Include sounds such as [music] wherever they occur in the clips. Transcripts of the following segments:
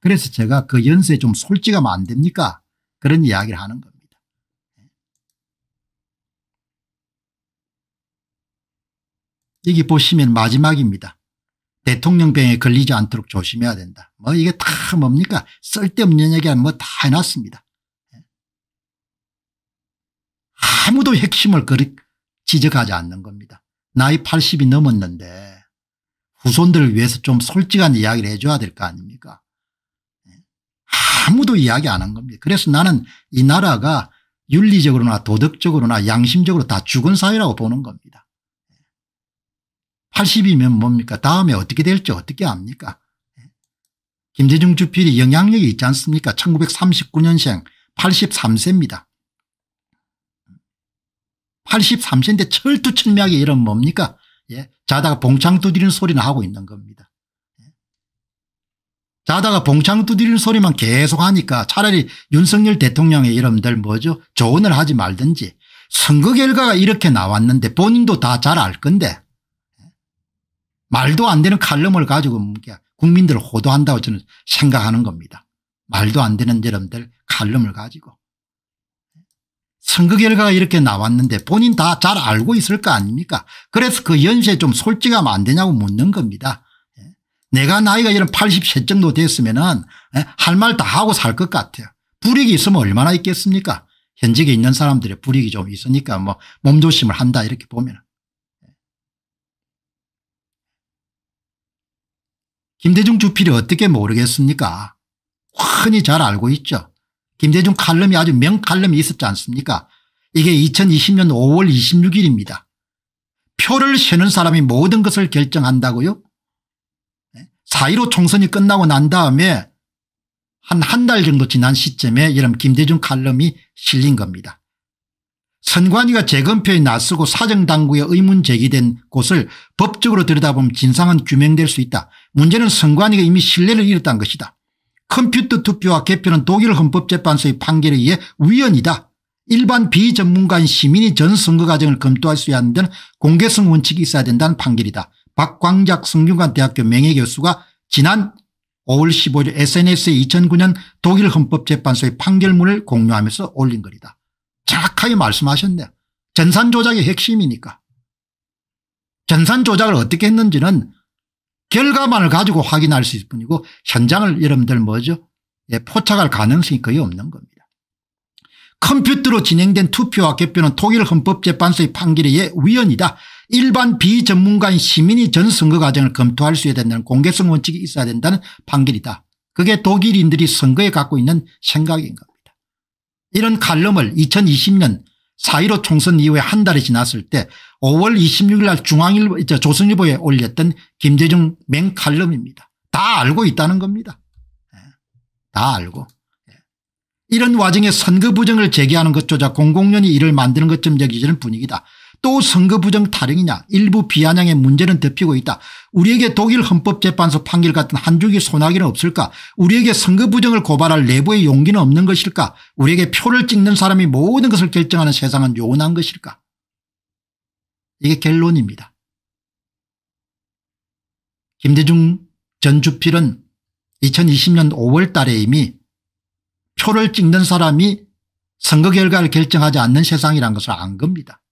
그래서 제가 그 연세 좀 솔직하면 안 됩니까? 그런 이야기를 하는 겁니다. 여기 보시면 마지막입니다. 대통령병에 걸리지 않도록 조심해야 된다. 뭐 이게 다 뭡니까? 쓸데없는 얘기 뭐다 해놨습니다. 아무도 핵심을 지적하지 않는 겁니다. 나이 80이 넘었는데 후손들을 위해서 좀 솔직한 이야기를 해줘야 될 거 아닙니까? 아무도 이야기 안 한 겁니다. 그래서 나는 이 나라가 윤리적으로나 도덕적으로나 양심적으로 다 죽은 사회라고 보는 겁니다. 80이면 뭡니까 다음에 어떻게 될지 어떻게 압니까 김대중 주필이 영향력이 있지 않습니까 1939년생 83세입니다. 83세인데 철두철미하게 이런 뭡니까 예? 자다가 봉창 두드리는 소리나 하고 있는 겁니다. 자다가 봉창 두드리는 소리만 계속 하니까 차라리 윤석열 대통령의 이름들 뭐죠 조언을 하지 말든지 선거 결과가 이렇게 나왔는데 본인도 다 잘 알 건데 말도 안 되는 칼럼을 가지고 국민들을 호도한다고 저는 생각하는 겁니다. 말도 안 되는 여러분들 칼럼을 가지고 선거 결과가 이렇게 나왔는데 본인 다 잘 알고 있을 거 아닙니까 그래서 그 연세에 좀 솔직하면 안 되냐고 묻는 겁니다. 내가 나이가 이런 83 정도 됐으면은 예, 할말 다 하고 살 것 같아요. 불익이 있으면 얼마나 있겠습니까? 현직에 있는 사람들의 불익이 좀 있으니까 뭐 몸조심을 한다 이렇게 보면. 김대중 주필이 어떻게 모르겠습니까? 흔히 잘 알고 있죠. 김대중 칼럼이 아주 명칼럼이 있었지 않습니까? 이게 2020년 5월 26일입니다. 표를 세는 사람이 모든 것을 결정한다고요? 4.15 총선이 끝나고 난 다음에 한 한 달 정도 지난 시점에 이런 김대중 칼럼이 실린 겁니다. 선관위가 재검표에 나서고 사정당국에 의문 제기된 곳을 법적으로 들여다보면 진상은 규명될 수 있다. 문제는 선관위가 이미 신뢰를 잃었다는 것이다. 컴퓨터 투표와 개표는 독일 헌법재판소의 판결에 의해 위헌이다 일반 비전문가인 시민이 전 선거 과정을 검토할 수 있는 공개성 원칙이 있어야 된다는 판결이다. 박광작 성균관대학교 명예교수가 지난 5월 15일 SNS에 2009년 독일 헌법재판소의 판결문을 공유하면서 올린 글이다. 정확하게 말씀하셨네. 전산 조작의 핵심이니까. 전산 조작을 어떻게 했는지는 결과만을 가지고 확인할 수 있을 뿐이고 현장을 여러분들 뭐죠? 예, 포착할 가능성이 거의 없는 겁니다. 컴퓨터로 진행된 투표와 개표는 독일 헌법재판소의 판결에 의 위헌이다. 일반 비전문가인 시민이 전 선거 과정을 검토할 수 있어야 된다는 공개성 원칙이 있어야 된다는 판결이다. 그게 독일인들이 선거에 갖고 있는 생각인 겁니다. 이런 칼럼을 2020년 4.15 총선 이후에 한 달이 지났을 때 5월 26일 날 중앙일보 조선일보에 올렸던 김재중 맹칼럼입니다. 다 알고 있다는 겁니다. 예. 다 알고. 이런 와중에 선거 부정을 제기하는 것조차 공공연히 이를 만드는 것쯤 여기지는 분위기다. 또 선거 부정 타령이냐 일부 비아냥의 문제는 덮이고 있다. 우리에게 독일 헌법재판소 판결 같은 한 줄기 소나기는 없을까 우리에게 선거 부정을 고발할 내부의 용기는 없는 것일까 우리에게 표를 찍는 사람이 모든 것을 결정하는 세상은 요원한 것일까 이게 결론입니다. 김대중 전 주필은 2020년 5월 달에 이미 표를 찍는 사람이 선거 결과를 결정하지 않는 세상이란 것을 안 겁니다.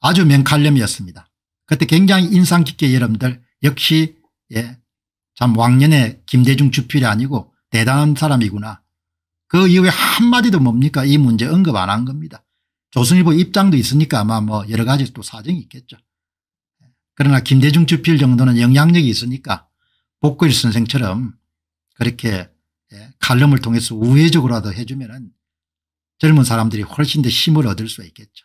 아주 명칼렴이었습니다. 그때 굉장히 인상 깊게 여러분들 역시 예, 참 왕년에 김대중 주필이 아니고 대단한 사람이구나. 그 이후에 한마디도 뭡니까 이 문제 언급 안 한 겁니다. 조선일보 입장도 있으니까 아마 뭐 여러 가지 또 사정이 있겠죠. 그러나 김대중 주필 정도는 영향력이 있으니까 복고일 선생처럼 그렇게 예, 칼럼을 통해서 우회적으로라도 해주면 은 젊은 사람들이 훨씬 더 힘을 얻을 수 있겠죠.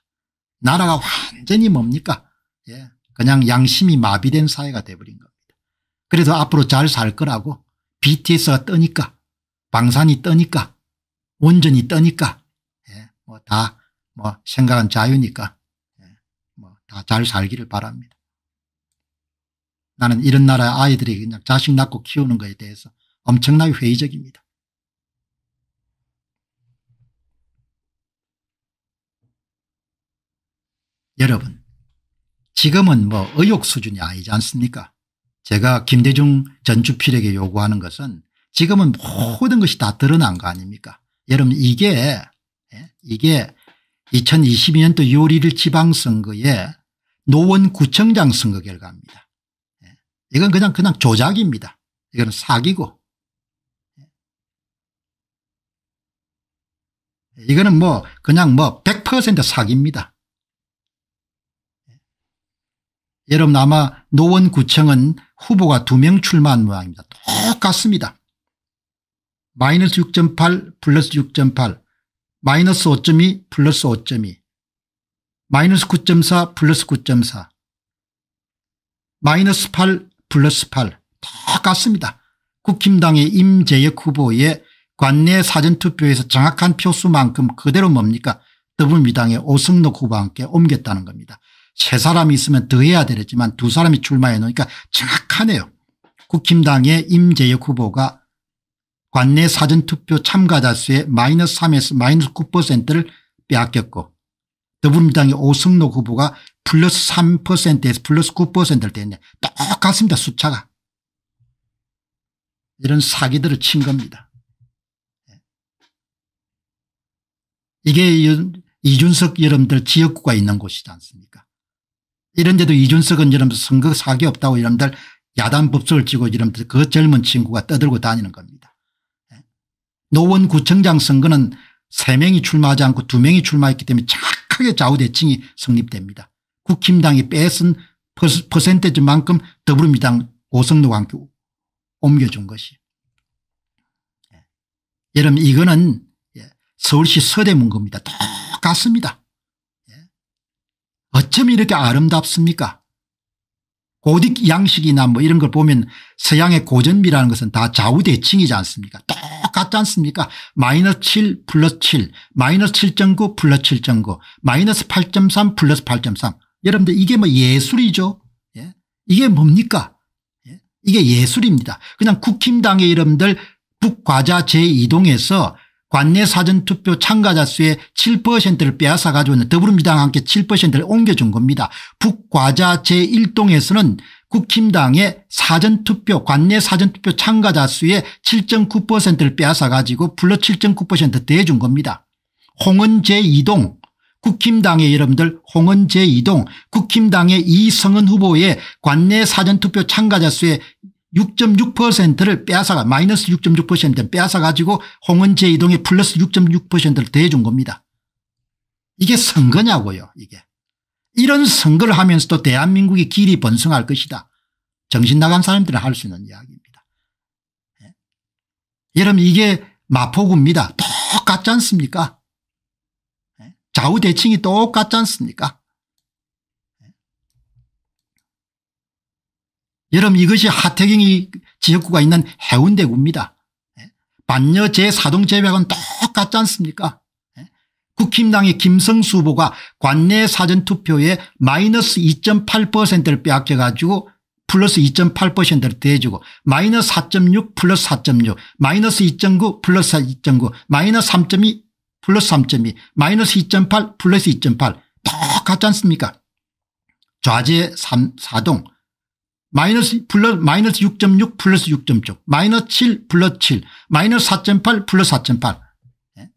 나라가 완전히 뭡니까 예, 그냥 양심이 마비된 사회가 돼버린 겁니다. 그래도 앞으로 잘 살 거라고 BTS가 떠니까 방산이 떠니까 온전히 떠니까 예, 뭐다 뭐 생각은 자유니까 예, 뭐다 잘 살기를 바랍니다. 나는 이런 나라 의 아이들이 그냥 자식 낳고 키우는 것에 대해서 엄청나게 회의적입니다. 여러분 지금은 뭐 의혹 수준이 아니지 않습니까 제가 김대중 전 주필에게 요구하는 것은 지금은 모든 것이 다 드러난 거 아닙니까 여러분 이게 예, 이게 2022년도 6월 1일 지방선거에 노원구청장 선거 결과입니다. 이건 그냥 그냥 조작입니다. 이건 사기고 이거는 뭐 그냥 뭐 100% 사기입니다. 여러분 아마 노원구청은 후보가 두 명 출마한 모양입니다. 똑같습니다. 마이너스 6.8 플러스 6.8 마이너스 5.2 플러스 5.2 마이너스 9.4 플러스 9.4 마이너스 8 플러스 8 똑같습니다. 국힘당의 임재혁 후보의 관내 사전투표에서 정확한 표수만큼 그대로 뭡니까 더불어민당의 오승록 후보와 함께 옮겼다는 겁니다. 세 사람이 있으면 더 해야 되겠지만 두 사람이 출마해 놓으니까 정확하네요. 국힘당의 임재혁 후보가 관내 사전투표 참가자 수의 마이너스 3에서 마이너스 9%를 빼앗겼고 더불어민당의 오승록 후보가 플러스 3%에서 플러스 9%를 떼네. 똑같습니다. 숫자가. 이런 사기들을 친 겁니다. 이게 이준석 여러분들 지역구가 있는 곳이지 않습니까 이런 데도 이준석은 여러분들 선거 사기 없다고 여러분들 야단 법석을 치고 여러분들 그 젊은 친구가 떠들고 다니는 겁니다. 노원 구청장 선거는 3명이 출마하지 않고 2명이 출마했기 때문에 착하게 좌우대칭이 성립됩니다. 국힘당이 뺏은 퍼센테지만큼 더불어민주당 오성록과 함께 옮겨준 것이. 예. 여러분 이거는 예, 서울시 서대문 겁니다. 똑같습니다. 예. 어쩜 이렇게 아름답습니까 고딕 양식이나 뭐 이런 걸 보면 서양의 고전미라는 것은 다 좌우대칭이지 않습니까 똑같지 않습니까 마이너스 7 플러스 7 마이너스 7.9 플러스 7.9 마이너스 8.3 플러스 8.3 여러분들 이게 뭐 예술이죠. 예? 이게 뭡니까? 예? 이게 예술입니다. 그냥 국힘당의 이름들 북과자 제2동에서 관내 사전투표 참가자 수의 7%를 빼앗아 가져오는 더불어민주당 함께 7%를 옮겨준 겁니다. 북과자 제1동에서는 국힘당의 사전투표 관내 사전투표 참가자 수의 7.9%를 빼앗아 가지고 불러 7.9% 대준 겁니다. 홍은 제2동 국힘당의 여러분들 홍은 재이동 국힘당의 이성은 후보의 관내 사전투표 참가자 수의 6.6%를 빼앗아가 마이너스 6.6%를 빼앗아가지고 홍은 재이동의 플러스 6.6%를 대준 해 겁니다. 이게 선거냐고요 이게. 이런 선거를 하면서도 대한민국이 길이 번성할 것이다. 정신 나간 사람들은 할 수 있는 이야기입니다. 예. 여러분 이게 마포구입니다. 똑같지 않습니까 좌우 대칭이 똑같지 않습니까? 여러분 이것이 하태경이 지역구가 있는 해운대구입니다. 반여 제4동 재배하고는 똑같지 않습니까? 국힘당의 김성수 후보가 관내 사전투표에 마이너스 2.8%를 빼앗겨가지고 플러스 2.8%를 대주고 마이너스 4.6 플러스 4.6 마이너스 2.9 플러스 2.9 마이너스 3.2 플러스 3.2 마이너스 2.8 플러스 2.8 똑같지 않습니까 좌제 3, 4동 마이너스 플러 마이너스 6.6 플러스 6.6 마이너스 7 플러스 7 마이너스 4.8 플러스 4.8 예?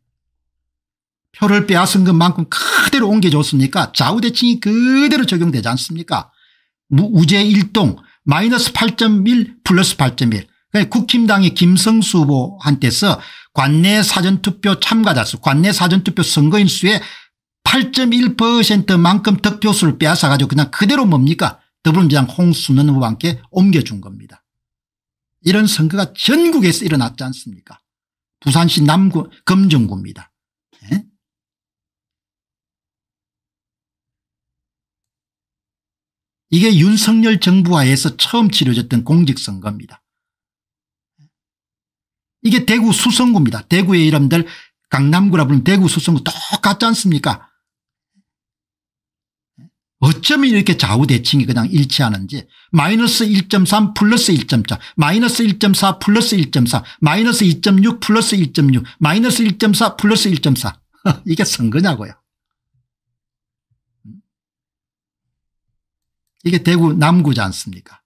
표를 빼앗은 것만큼 그대로 옮겨줬으니까 좌우대칭이 그대로 적용되지 않습니까 우제 1동 마이너스 8.1 플러스 8.1 그러니까 국힘당의 김성수 후보한테서 관내 사전투표 참가자 수 관내 사전투표 선거인 수의 8.1%만큼 득표수를 빼앗아가지고 그냥 그대로 뭡니까 더불어민주당 홍순원 후보와 함 옮겨준 겁니다. 이런 선거가 전국에서 일어났지 않습니까 부산시 남구 검정구입니다. 예? 이게 윤석열 정부하에서 처음 치러졌던 공직선거입니다. 이게 대구 수성구입니다. 대구의 이름들 강남구라 부르면 대구 수성구 똑같지 않습니까 어쩌면 이렇게 좌우대칭이 그냥 일치하는지 마이너스 1.3 플러스 1.4 마이너스 1.4 플러스 1.4 마이너스 2.6 플러스 1.6 마이너스 1.4 플러스 1.4 [laughs] 이게 선거냐고요. 이게 대구 남구지 않습니까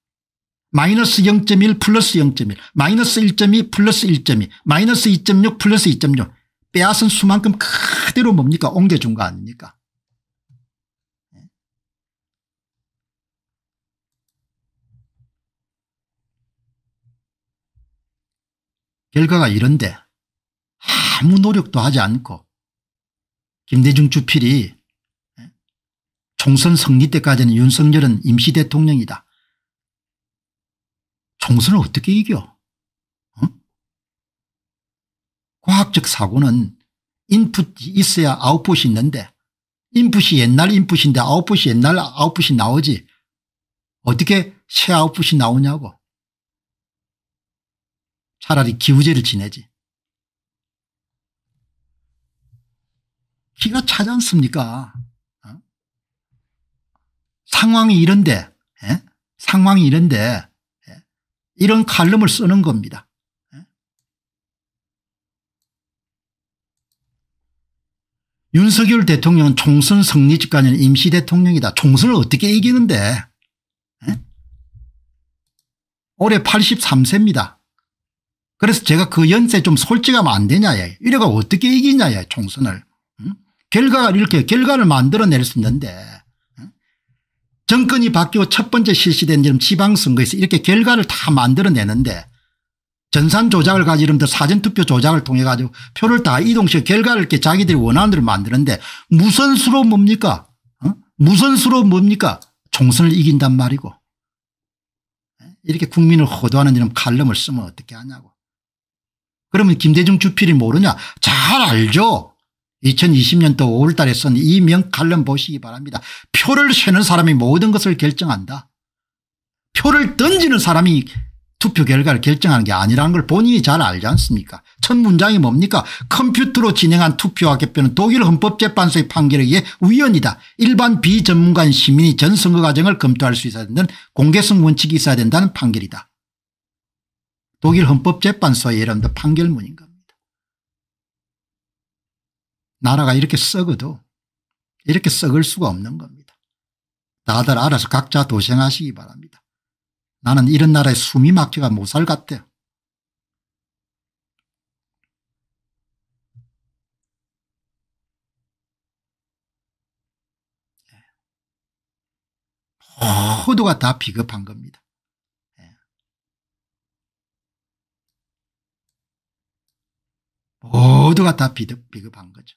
마이너스 0.1 플러스 0.1 마이너스 1.2 플러스 1.2 마이너스 2.6 플러스 2.6 빼앗은 수만큼 그대로 뭡니까 옮겨준 거 아닙니까 결과가 이런데 아무 노력도 하지 않고 김대중 주필이 총선 승리 때까지는 윤석열은 임시대통령이다. 총선을 어떻게 이겨? 어? 과학적 사고는 인풋이 있어야 아웃풋이 있는데 인풋이 옛날 인풋인데 아웃풋이 옛날 아웃풋이 나오지 어떻게 새 아웃풋이 나오냐고 차라리 기우제를 지내지 기가 차지 않습니까 어? 상황이 이런데 에? 상황이 이런데 이런 칼럼을 쓰는 겁니다. 윤석열 대통령은 총선 승리까지는 임시 대통령이다. 총선을 어떻게 이기는데 에? 예? 올해 83세입니다. 그래서 제가 그 연세 좀 솔직하면 안 되냐 예. 이래가 어떻게 이기냐 예. 총선을 응? 결과가 이렇게 결과를 만들어낼 수 있는데 정권이 바뀌고 첫 번째 실시된 지금 지방선거에서 이렇게 결과를 다 만들어내는데 전산 조작을 가지고 이름들 사전투표 조작을 통해 가지고 표를 다 이동시켜 결과를 이렇게 자기들이 원하는 대로 만드는데 무슨 수로 뭡니까 어? 무슨 수로 뭡니까 총선을 이긴단 말이고 이렇게 국민을 호도하는 이런 칼럼을 쓰면 어떻게 하냐고 그러면 김대중 주필이 모르냐 잘 알죠 2020년도 5월달에 쓴 이 명 칼럼 보시기 바랍니다. 표를 세는 사람이 모든 것을 결정한다. 표를 던지는 사람이 투표 결과를 결정하는 게 아니라는 걸 본인이 잘 알지 않습니까 첫 문장이 뭡니까 컴퓨터로 진행한 투표와 개표는 독일 헌법재판소의 판결에 의해 위헌이다 일반 비전문가인 시민이 전 선거 과정을 검토할 수 있어야 된다는 공개성 원칙이 있어야 된다는 판결이다. 독일 헌법재판소의 여러분들 판결문인가 나라가 이렇게 썩어도 이렇게 썩을 수가 없는 겁니다. 다들 알아서 각자 도생하시기 바랍니다. 나는 이런 나라에 숨이 막혀가 못살 같아요. 모두가 다 비겁한 겁니다. 예. 모두가 다 비겁, 비겁한 거죠.